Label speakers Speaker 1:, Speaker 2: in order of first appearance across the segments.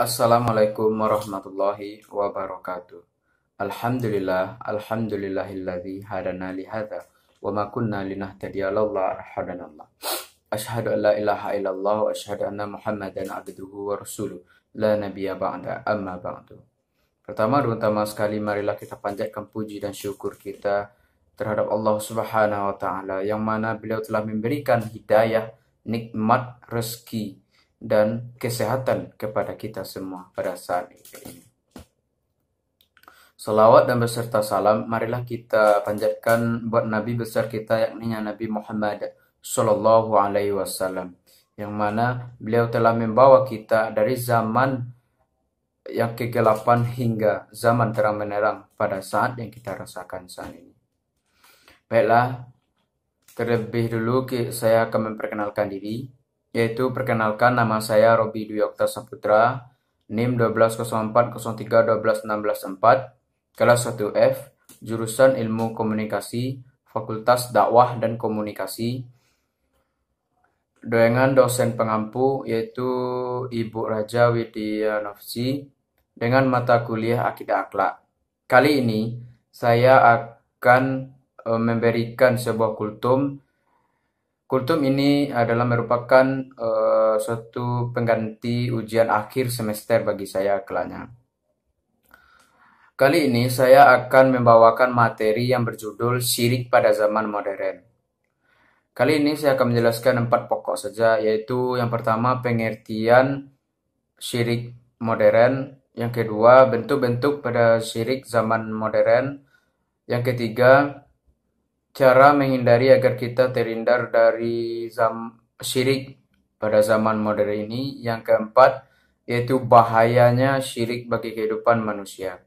Speaker 1: Assalamualaikum warahmatullahi wabarakatuh. Alhamdulillah, alhamdulillahilladzi hadana li hadza wa ma kunna linahtadiya laula hadanallah. Asyhadu an la ilaha illallah wa asyhadu anna Muhammadan abduhu wa rasuluh. La nabiyya ba'da amma ba'du. Pertama dan utama sekali marilah kita panjatkan puji dan syukur kita terhadap Allah Subhanahu wa taala yang mana beliau telah memberikan hidayah, nikmat, rezeki dan kesehatan kepada kita semua pada saat ini. Salawat dan beserta salam marilah kita panjatkan buat nabi besar kita yakni Nabi Muhammad sallallahu alaihi wasallam yang mana beliau telah membawa kita dari zaman yang kegelapan hingga zaman terang menerang pada saat yang kita rasakan saat ini. Baiklah, terlebih dulu saya akan memperkenalkan diri yaitu perkenalkan nama saya Robi Dwi Okta Saputra, NIM 12.04.03.12.16.4, kelas 1F, jurusan Ilmu Komunikasi, Fakultas Dakwah dan Komunikasi. Dengan dosen pengampu yaitu Ibu Raja Widya Novci dengan mata kuliah Akidah Akhlak. Kali ini saya akan eh, memberikan sebuah kultum Kultum ini adalah merupakan uh, suatu pengganti ujian akhir semester bagi saya kelanya. Kali ini saya akan membawakan materi yang berjudul Syirik pada Zaman Modern. Kali ini saya akan menjelaskan empat pokok saja, yaitu yang pertama pengertian syirik modern, yang kedua bentuk-bentuk pada syirik zaman modern, yang ketiga Cara menghindari agar kita terhindar dari syirik pada zaman modern ini, yang keempat yaitu bahayanya syirik bagi kehidupan manusia.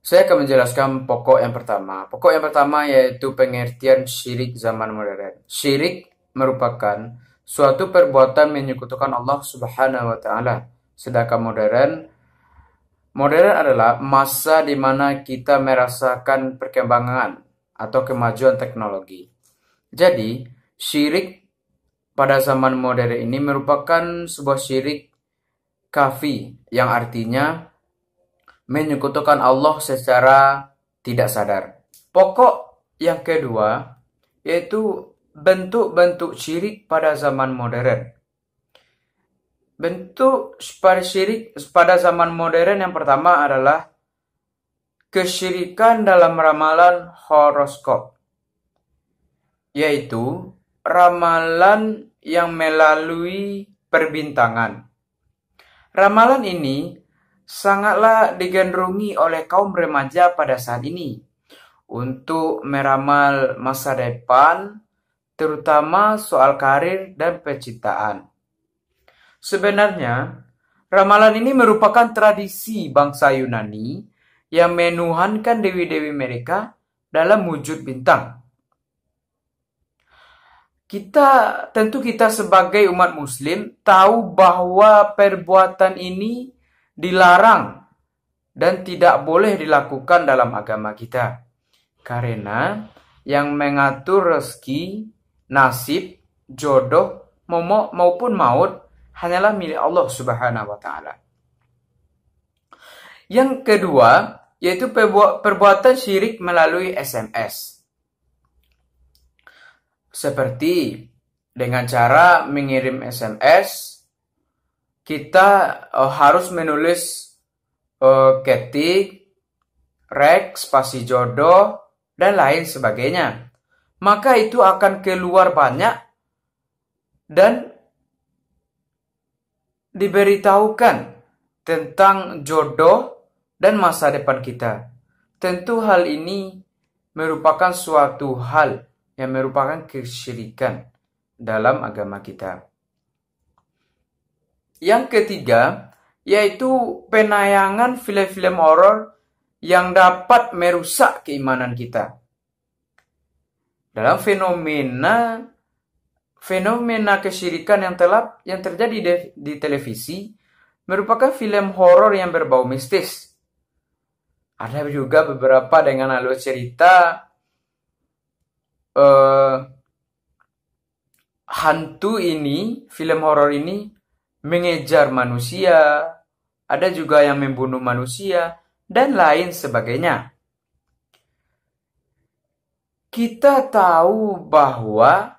Speaker 1: Saya akan menjelaskan pokok yang pertama. Pokok yang pertama yaitu pengertian syirik zaman modern. Syirik merupakan suatu perbuatan menyekutukan Allah Subhanahu wa taala. Sedangkan modern modern adalah masa di mana kita merasakan perkembangan atau kemajuan teknologi. Jadi, syirik pada zaman modern ini merupakan sebuah syirik kafi yang artinya menyekutukan Allah secara tidak sadar. Pokok yang kedua yaitu bentuk-bentuk syirik pada zaman modern. Bentuk syirik pada zaman modern yang pertama adalah Kesyirikan dalam ramalan horoskop yaitu ramalan yang melalui perbintangan. Ramalan ini sangatlah digandrungi oleh kaum remaja pada saat ini untuk meramal masa depan, terutama soal karir dan penciptaan. Sebenarnya, ramalan ini merupakan tradisi bangsa Yunani yang menuhankan dewi-dewi mereka dalam wujud bintang. Kita tentu kita sebagai umat muslim tahu bahwa perbuatan ini dilarang dan tidak boleh dilakukan dalam agama kita. Karena yang mengatur rezeki, nasib, jodoh, momok maupun maut hanyalah milik Allah Subhanahu wa taala. Yang kedua, yaitu perbuatan syirik melalui SMS. Seperti dengan cara mengirim SMS, kita uh, harus menulis uh, ketik, rek, spasi jodoh, dan lain sebagainya. Maka itu akan keluar banyak dan diberitahukan tentang jodoh dan masa depan kita. Tentu hal ini merupakan suatu hal yang merupakan kesyirikan dalam agama kita. Yang ketiga, yaitu penayangan film-film horor yang dapat merusak keimanan kita. Dalam fenomena fenomena kesyirikan yang telah yang terjadi di, di televisi merupakan film horor yang berbau mistis ada juga beberapa dengan alur cerita uh, hantu ini, film horor ini mengejar manusia, ada juga yang membunuh manusia, dan lain sebagainya. Kita tahu bahwa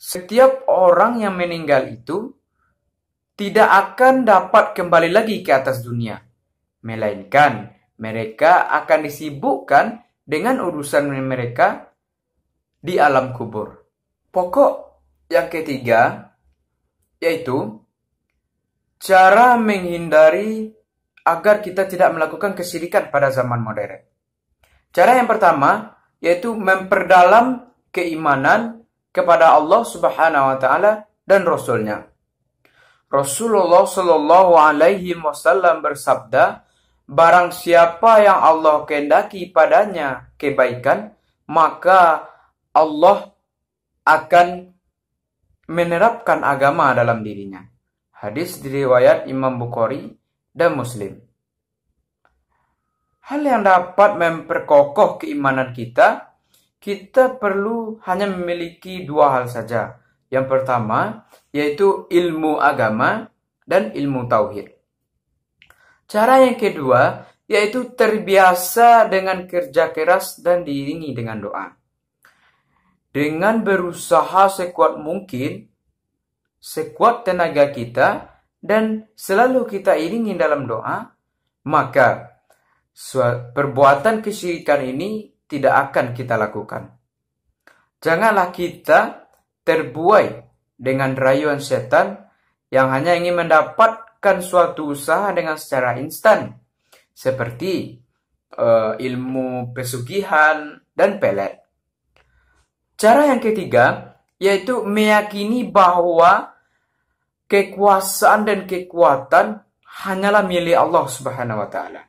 Speaker 1: setiap orang yang meninggal itu tidak akan dapat kembali lagi ke atas dunia, melainkan mereka akan disibukkan dengan urusan mereka di alam kubur. Pokok yang ketiga yaitu cara menghindari agar kita tidak melakukan kesyirikan pada zaman modern. Cara yang pertama yaitu memperdalam keimanan kepada Allah Subhanahu wa taala dan rasulnya. Rasulullah Shallallahu alaihi wasallam bersabda, Barang siapa yang Allah kehendaki padanya kebaikan, maka Allah akan menerapkan agama dalam dirinya. Hadis diriwayat Imam Bukhari dan Muslim. Hal yang dapat memperkokoh keimanan kita, kita perlu hanya memiliki dua hal saja. Yang pertama, yaitu ilmu agama dan ilmu tauhid. Cara yang kedua yaitu terbiasa dengan kerja keras dan diiringi dengan doa. Dengan berusaha sekuat mungkin, sekuat tenaga kita, dan selalu kita iringi dalam doa, maka perbuatan kesyirikan ini tidak akan kita lakukan. Janganlah kita terbuai dengan rayuan setan yang hanya ingin mendapat menerapkan suatu usaha dengan secara instan, seperti uh, ilmu pesugihan dan pelet. Cara yang ketiga yaitu meyakini bahwa kekuasaan dan kekuatan hanyalah milik Allah Subhanahu wa taala.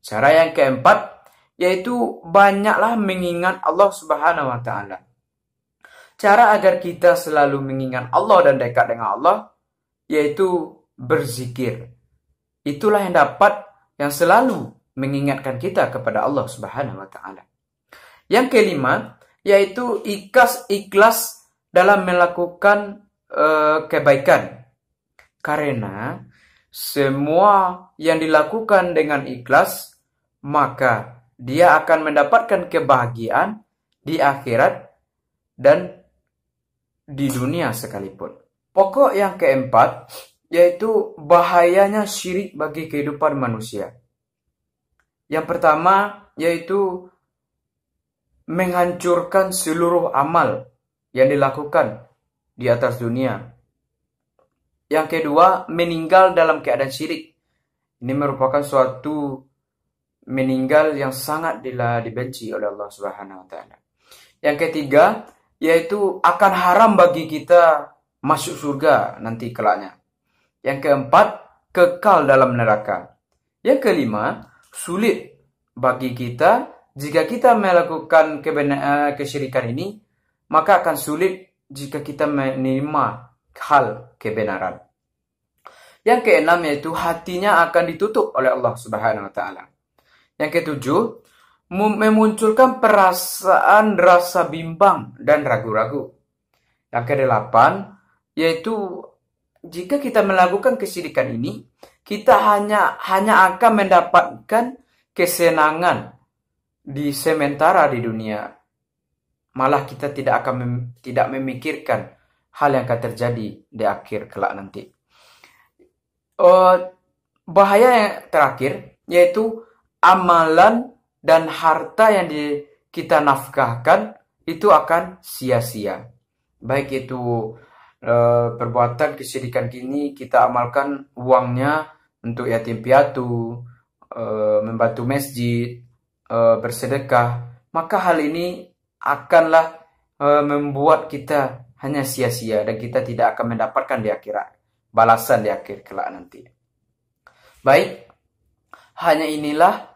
Speaker 1: Cara yang keempat yaitu banyaklah mengingat Allah Subhanahu wa taala. Cara agar kita selalu mengingat Allah dan dekat dengan Allah yaitu berzikir. Itulah yang dapat yang selalu mengingatkan kita kepada Allah Subhanahu wa taala. Yang kelima yaitu ikhlas ikhlas dalam melakukan uh, kebaikan. Karena semua yang dilakukan dengan ikhlas maka dia akan mendapatkan kebahagiaan di akhirat dan di dunia sekalipun. Pokok yang keempat yaitu bahayanya syirik bagi kehidupan manusia. Yang pertama yaitu menghancurkan seluruh amal yang dilakukan di atas dunia. Yang kedua, meninggal dalam keadaan syirik. Ini merupakan suatu meninggal yang sangat dibenci oleh Allah Subhanahu wa taala. Yang ketiga, yaitu akan haram bagi kita masuk surga nanti kelaknya. Yang keempat, kekal dalam neraka. Yang kelima, sulit bagi kita jika kita melakukan kebenar eh, kesyirikan ini, maka akan sulit jika kita menerima hal kebenaran. Yang keenam yaitu hatinya akan ditutup oleh Allah Subhanahu wa taala. Yang ketujuh, memunculkan perasaan rasa bimbang dan ragu-ragu. Yang kedelapan, yaitu jika kita melakukan kesyirikan ini, kita hanya hanya akan mendapatkan kesenangan di sementara di dunia. Malah kita tidak akan mem, tidak memikirkan hal yang akan terjadi di akhir kelak nanti. Uh, bahaya yang terakhir yaitu amalan dan harta yang di, kita nafkahkan itu akan sia-sia. Baik itu Eh, perbuatan kesyirikan kini kita amalkan uangnya untuk yatim piatu, eh, membantu masjid, eh, bersedekah, maka hal ini akanlah membuat kita hanya sia-sia dan kita tidak akan mendapatkan di akhirat balasan di akhir kelak nanti. Baik, hanya inilah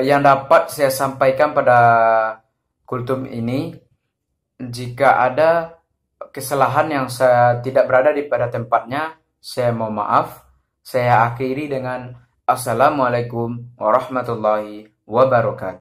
Speaker 1: yang dapat saya sampaikan pada kultum ini. Jika ada kesalahan yang saya tidak berada di pada tempatnya, saya mau maaf. Saya akhiri dengan Assalamualaikum warahmatullahi wabarakatuh.